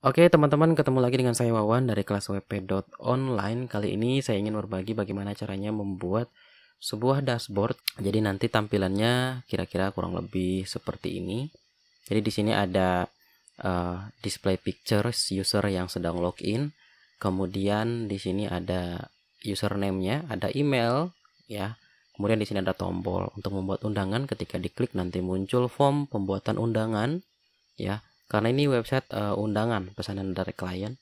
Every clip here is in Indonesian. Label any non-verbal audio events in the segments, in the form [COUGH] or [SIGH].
Oke teman-teman, ketemu lagi dengan saya Wawan dari kelas wp.online. Kali ini saya ingin berbagi bagaimana caranya membuat sebuah dashboard. Jadi nanti tampilannya kira-kira kurang lebih seperti ini. Jadi di sini ada uh, display pictures user yang sedang login. Kemudian di sini ada username-nya, ada email ya. Kemudian di sini ada tombol untuk membuat undangan ketika diklik nanti muncul form pembuatan undangan ya karena ini website uh, undangan pesanan dari klien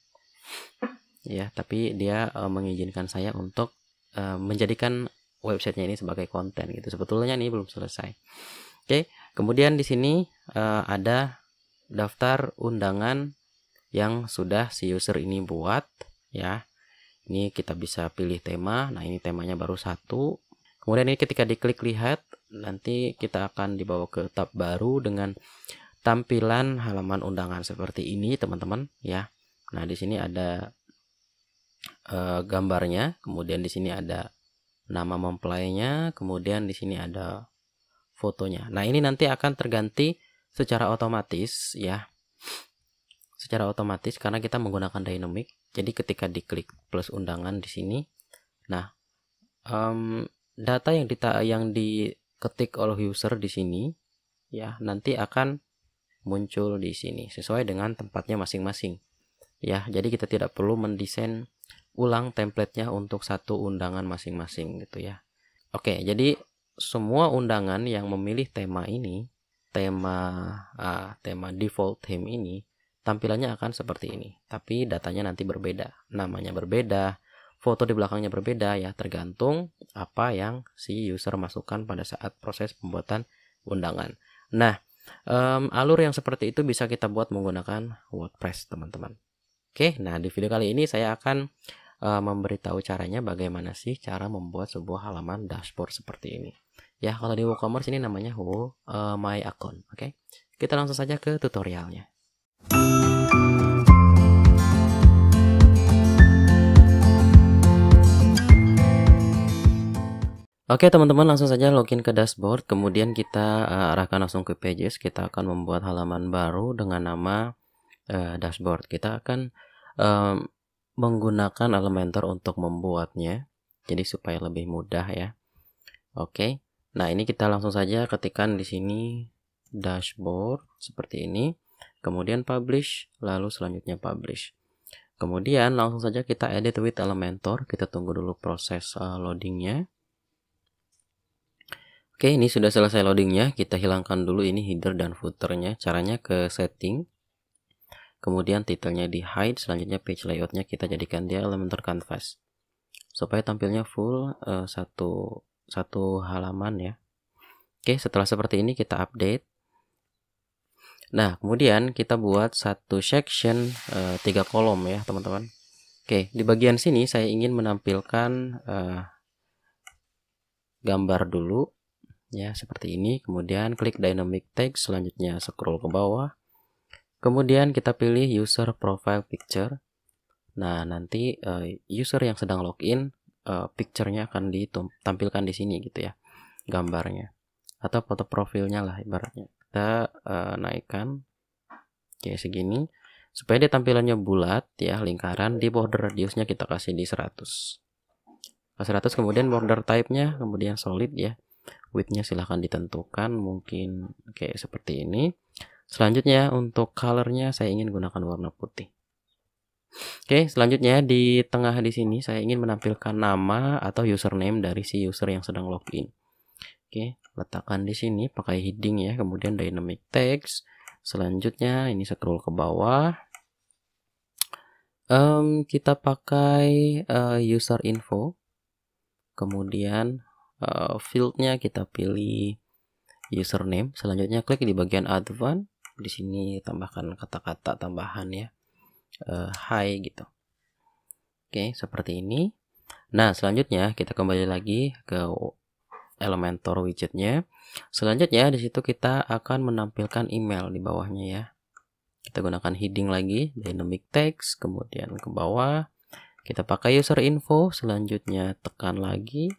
ya tapi dia uh, mengizinkan saya untuk uh, menjadikan websitenya ini sebagai konten gitu sebetulnya ini belum selesai oke kemudian di sini uh, ada daftar undangan yang sudah si user ini buat ya ini kita bisa pilih tema nah ini temanya baru satu kemudian ini ketika diklik lihat nanti kita akan dibawa ke tab baru dengan tampilan halaman undangan seperti ini teman-teman ya. Nah di sini ada e, gambarnya, kemudian di sini ada nama mempelainya, kemudian di sini ada fotonya. Nah ini nanti akan terganti secara otomatis ya, secara otomatis karena kita menggunakan dynamic. Jadi ketika diklik plus undangan di sini, nah um, data yang dita yang diketik oleh user di sini ya nanti akan muncul di sini sesuai dengan tempatnya masing-masing. Ya, jadi kita tidak perlu mendesain ulang templatenya untuk satu undangan masing-masing gitu ya. Oke, jadi semua undangan yang memilih tema ini, tema uh, tema default theme ini, tampilannya akan seperti ini. Tapi datanya nanti berbeda, namanya berbeda, foto di belakangnya berbeda ya, tergantung apa yang si user masukkan pada saat proses pembuatan undangan. Nah, um, alur yang seperti itu bisa kita buat menggunakan WordPress teman-teman oke nah di video kali ini saya akan uh, memberitahu caranya bagaimana sih cara membuat sebuah halaman dashboard seperti ini ya kalau di WooCommerce ini namanya Who, uh, eh, My Account oke kita langsung saja ke tutorialnya Oke teman-teman langsung saja login ke dashboard kemudian kita uh, arahkan langsung ke pages kita akan membuat halaman baru dengan nama uh, dashboard kita akan um, menggunakan Elementor untuk membuatnya jadi supaya lebih mudah ya Oke nah ini kita langsung saja ketikkan di sini dashboard seperti ini kemudian publish lalu selanjutnya publish kemudian langsung saja kita edit with Elementor kita tunggu dulu proses uh, loadingnya Oke, ini sudah selesai loadingnya. Kita hilangkan dulu ini header dan footernya. Caranya ke setting. Kemudian titelnya di hide, selanjutnya page layoutnya kita jadikan dia Elementor Canvas. Supaya tampilnya full uh, satu, satu halaman ya. Oke, setelah seperti ini kita update. Nah, kemudian kita buat satu section uh, tiga kolom ya, teman-teman. Oke, di bagian sini saya ingin menampilkan uh, gambar dulu ya seperti ini kemudian klik dynamic tag selanjutnya scroll ke bawah kemudian kita pilih user profile picture nah nanti uh, user yang sedang login uh, picture-nya akan ditampilkan di sini gitu ya gambarnya atau foto profilnya lah ibaratnya kita uh, naikkan kayak segini supaya dia tampilannya bulat ya lingkaran di border radiusnya kita kasih di 100 100 kemudian border type-nya kemudian solid ya widthnya silahkan ditentukan mungkin kayak seperti ini selanjutnya untuk colornya saya ingin gunakan warna putih Oke, selanjutnya di tengah di sini saya ingin menampilkan nama atau username dari si user yang sedang login. Oke, letakkan di sini pakai heading ya, kemudian dynamic text. Selanjutnya ini scroll ke bawah. Um, kita pakai uh, user info. Kemudian Eh, fieldnya kita pilih username selanjutnya klik di bagian advance di sini tambahkan kata-kata tambahan ya uh, hi gitu oke okay, seperti ini nah selanjutnya kita kembali lagi ke Elementor widgetnya. Selanjutnya di situ kita akan menampilkan email di bawahnya ya. Kita gunakan heading lagi, dynamic text, kemudian ke bawah kita pakai user info, selanjutnya tekan lagi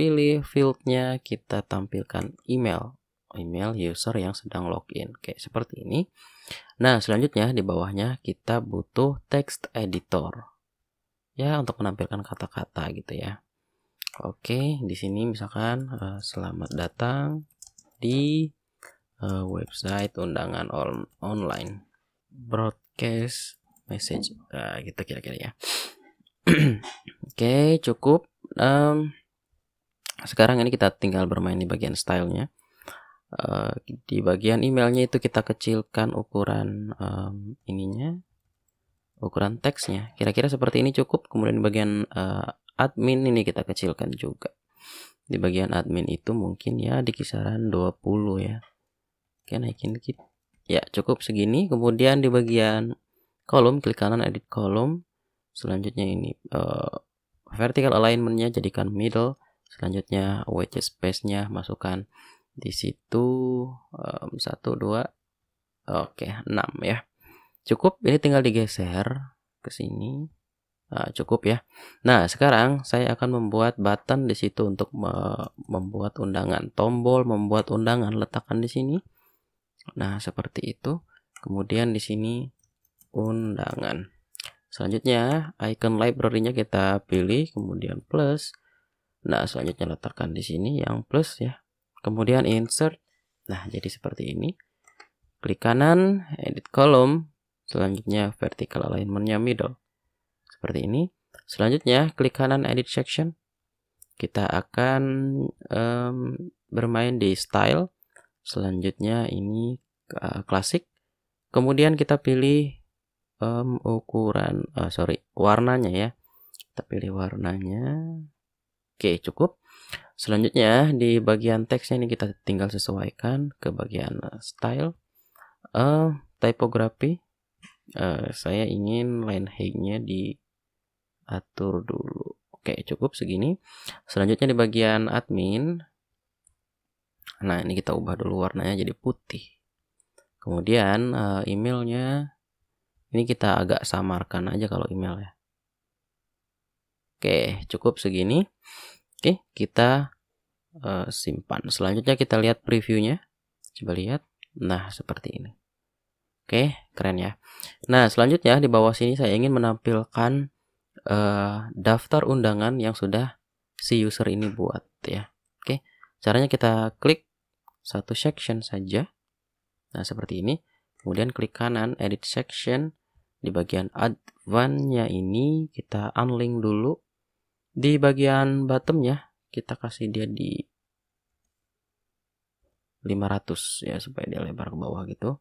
pilih fieldnya kita tampilkan email email user yang sedang login kayak seperti ini nah selanjutnya di bawahnya kita butuh text editor ya untuk menampilkan kata-kata gitu ya oke di sini misalkan eh, selamat datang di eh, website undangan online broadcast message kita nah, gitu kira-kira ya [CLEARS THROAT] oke cukup um, sekarang ini kita tinggal bermain di bagian stylenya uh, di bagian emailnya itu kita kecilkan ukuran um, ininya ukuran teksnya kira-kira seperti ini cukup kemudian di bagian uh, admin ini kita kecilkan juga di bagian admin itu mungkin ya di kisaran 20 ya oke naikin dikit ya cukup segini kemudian di bagian kolom klik kanan edit kolom selanjutnya ini uh, vertical alignmentnya jadikan middle selanjutnya wedge space-nya masukkan di situ um, 1 2 oke 6 ya cukup ini tinggal digeser ke sini nah, cukup ya nah sekarang saya akan membuat button di situ untuk me membuat undangan tombol membuat undangan letakkan di sini nah seperti itu kemudian di sini undangan selanjutnya icon library-nya kita pilih kemudian plus Nah, selanjutnya letakkan di sini yang plus ya. Kemudian insert. Nah, jadi seperti ini. Klik kanan, edit kolom. Selanjutnya vertical alignmentnya middle. Seperti ini. Selanjutnya klik kanan edit section. Kita akan um, bermain di style. Selanjutnya ini uh, klasik. Kemudian kita pilih um, ukuran, uh, sorry, warnanya ya. Kita pilih warnanya. Oke, cukup. Selanjutnya di bagian teksnya ini kita tinggal sesuaikan ke bagian eh, style, uh, eh, tipografi. Uh, eh, saya ingin line height-nya diatur dulu. Oke, cukup segini. Selanjutnya di bagian admin. Nah, ini kita ubah dulu warnanya jadi putih. Kemudian uh, emailnya ini kita agak samarkan aja kalau email ya. Oke, cukup segini. Oke, kita uh, simpan. Selanjutnya kita lihat previewnya. Coba lihat. Nah, seperti ini. Oke, keren ya. Nah, selanjutnya di bawah sini saya ingin menampilkan uh, daftar undangan yang sudah si user ini buat ya. Oke, caranya kita klik satu section saja. Nah, seperti ini. Kemudian klik kanan, edit section. Di bagian advance-nya ini kita unlink dulu di bagian bottomnya kita kasih dia di 500 ya supaya dia lebar ke bawah gitu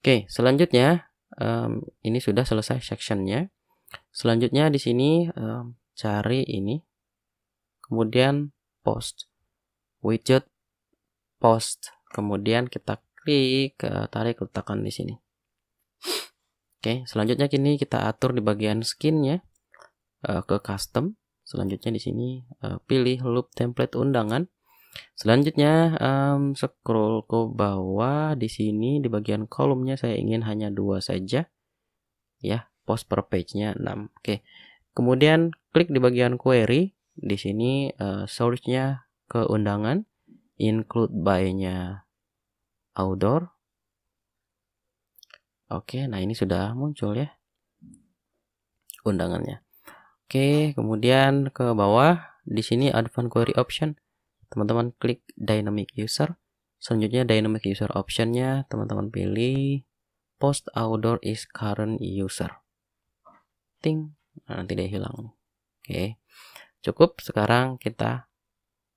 oke selanjutnya um, ini sudah selesai sectionnya selanjutnya di sini um, cari ini kemudian post widget post kemudian kita klik tarik letakkan di sini oke selanjutnya kini kita atur di bagian skinnya uh, ke custom Selanjutnya di sini uh, pilih loop template undangan. Selanjutnya um, scroll ke bawah di sini di bagian kolomnya saya ingin hanya dua saja. Ya, post per page-nya 6. Oke. Kemudian klik di bagian query. Di sini uh, eh, source-nya ke undangan, include by-nya outdoor. Oke, nah ini sudah muncul ya undangannya. Oke, kemudian ke bawah di sini advanced query option. Teman-teman klik dynamic user. Selanjutnya dynamic user optionnya teman-teman pilih post outdoor is current user. Ting, nah, nanti dia hilang. Oke. Cukup, sekarang kita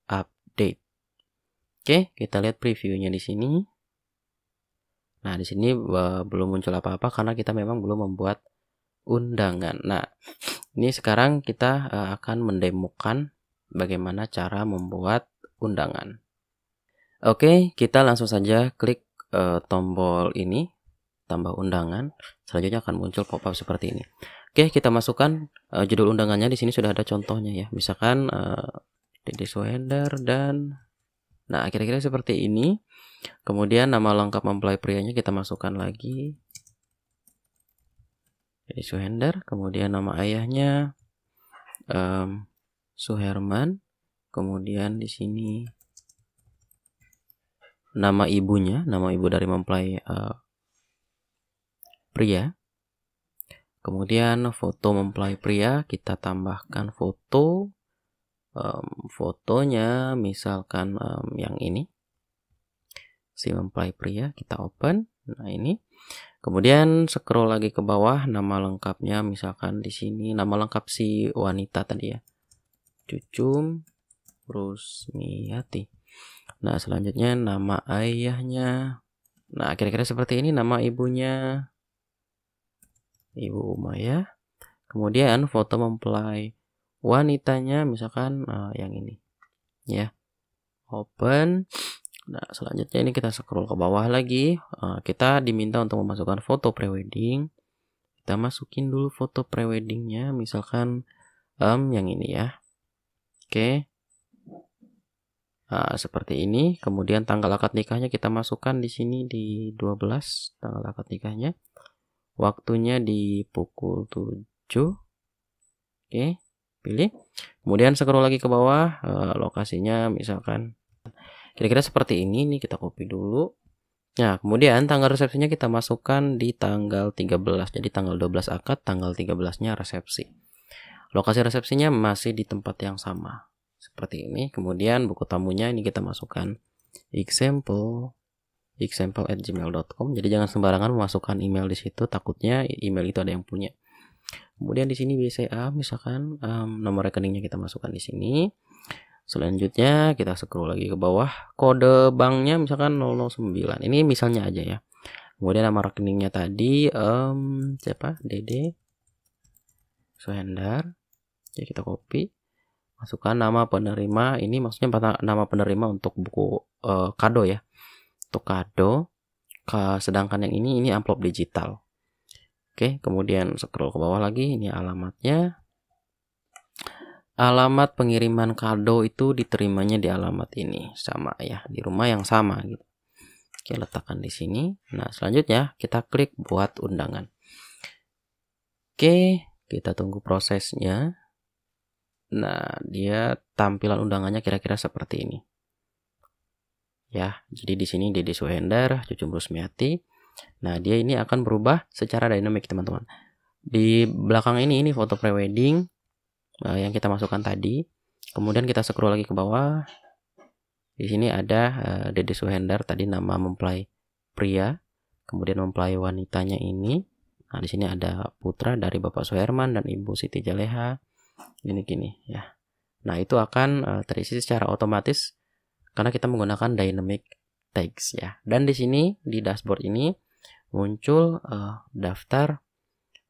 update. Oke, kita lihat previewnya di sini. Nah, di sini eh, belum muncul apa-apa karena kita memang belum membuat undangan. Nah, ini sekarang kita eh, akan mendemokan bagaimana cara membuat undangan. Oke, kita langsung saja klik e, tombol ini, tambah undangan. Selanjutnya akan muncul pop-up seperti ini. Oke, kita masukkan e, judul undangannya. Di sini sudah ada contohnya ya. Misalkan e, Deddy Swender dan nah kira-kira seperti ini. Kemudian nama lengkap mempelai prianya kita masukkan lagi. Jadi Suhender, kemudian nama ayahnya um, Suherman, kemudian di sini nama ibunya, nama ibu dari mempelai uh, pria. Kemudian foto mempelai pria kita tambahkan foto um, fotonya misalkan um, yang ini si mempelai pria kita open. Nah, ini Kemudian scroll lagi ke bawah nama lengkapnya misalkan di sini nama lengkap si wanita tadi ya. Cucum Rusmiati. Nah, selanjutnya nama ayahnya. Nah, kira-kira seperti ini nama ibunya. Ibu Umayyah. Kemudian foto mempelai wanitanya misalkan uh, yang ini. Ya. Open. Nah, selanjutnya ini kita scroll ke bawah lagi. Eh, kita diminta untuk memasukkan foto prewedding. Kita masukin dulu foto preweddingnya, misalkan um, yang ini ya. Oke. Nah, seperti ini. Kemudian tanggal akad nikahnya kita masukkan di sini di 12 tanggal akad nikahnya. Waktunya di pukul 7. Oke, pilih. Kemudian scroll lagi ke bawah, eh, lokasinya misalkan kira-kira seperti ini nih kita copy dulu Nah, kemudian tanggal resepsinya kita masukkan di tanggal 13. Jadi tanggal 12 akad, tanggal 13-nya resepsi. Lokasi resepsinya masih di tempat yang sama. Seperti ini. Kemudian buku tamunya ini kita masukkan example example at gmail.com. Jadi jangan sembarangan memasukkan email di situ. Takutnya email itu ada yang punya. Kemudian di sini BCA misalkan um, nomor rekeningnya kita masukkan di sini. Selanjutnya kita scroll lagi ke bawah. Kode banknya misalkan 009. Ini misalnya aja ya. Kemudian nama rekeningnya tadi um, siapa? dd Suhendar. Ya kita copy. Masukkan nama penerima. Ini maksudnya nama penerima untuk buku uh, kado ya. Untuk kado. sedangkan yang ini ini amplop digital. Oke, kemudian scroll ke bawah lagi. Ini alamatnya alamat pengiriman kado itu diterimanya di alamat ini sama ya di rumah yang sama gitu oke letakkan di sini nah selanjutnya kita klik buat undangan oke kita tunggu prosesnya nah dia tampilan undangannya kira-kira seperti ini ya jadi di sini Dede Suhendar Cucu Rusmiati nah dia ini akan berubah secara dinamik teman-teman di belakang ini ini foto prewedding uh, yang kita masukkan tadi. Kemudian kita scroll lagi ke bawah. Di sini ada uh, Dede Suhendar tadi nama mempelai pria, kemudian mempelai wanitanya ini. Nah, di sini ada putra dari Bapak Suherman dan Ibu Siti Jaleha. Ini gini ya. Nah, itu akan uh, terisi secara otomatis karena kita menggunakan dynamic tags ya. Dan di sini di dashboard ini muncul uh, daftar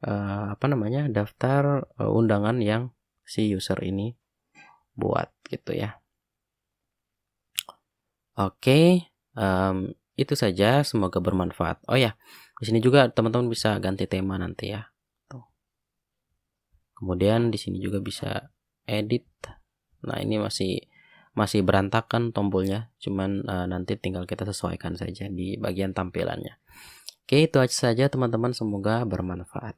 uh, apa namanya? daftar uh, undangan yang si user ini buat gitu ya. Oke, um, itu saja. Semoga bermanfaat. Oh ya, di sini juga teman-teman bisa ganti tema nanti ya. Tuh. Kemudian di sini juga bisa edit. Nah ini masih masih berantakan tombolnya, cuman uh, nanti tinggal kita sesuaikan saja di bagian tampilannya. Oke, itu aja saja teman-teman. Semoga bermanfaat.